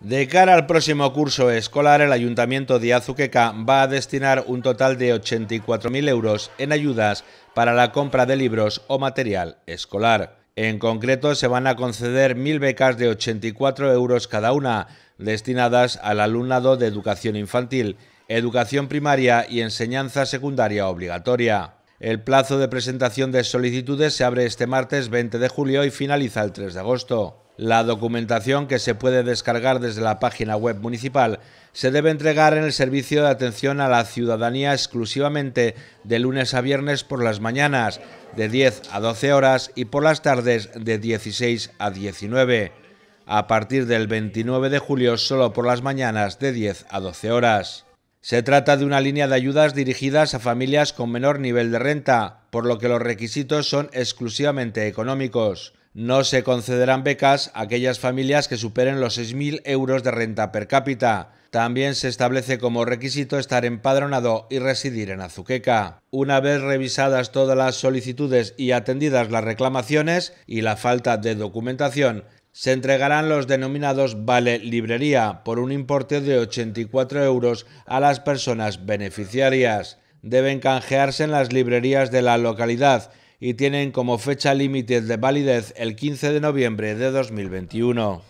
De cara al próximo curso escolar, el Ayuntamiento de Azuqueca va a destinar un total de 84.000 euros en ayudas para la compra de libros o material escolar. En concreto, se van a conceder 1.000 becas de 84 euros cada una, destinadas al alumnado de educación infantil, educación primaria y enseñanza secundaria obligatoria. El plazo de presentación de solicitudes se abre este martes 20 de julio y finaliza el 3 de agosto. La documentación que se puede descargar desde la página web municipal se debe entregar en el servicio de atención a la ciudadanía exclusivamente de lunes a viernes por las mañanas, de 10 a 12 horas y por las tardes de 16 a 19. A partir del 29 de julio solo por las mañanas de 10 a 12 horas. Se trata de una línea de ayudas dirigidas a familias con menor nivel de renta, por lo que los requisitos son exclusivamente económicos. No se concederán becas a aquellas familias que superen los 6.000 euros de renta per cápita. También se establece como requisito estar empadronado y residir en Azuqueca. Una vez revisadas todas las solicitudes y atendidas las reclamaciones y la falta de documentación, se entregarán los denominados Vale Librería por un importe de 84 euros a las personas beneficiarias. Deben canjearse en las librerías de la localidad y tienen como fecha límite de validez el 15 de noviembre de 2021.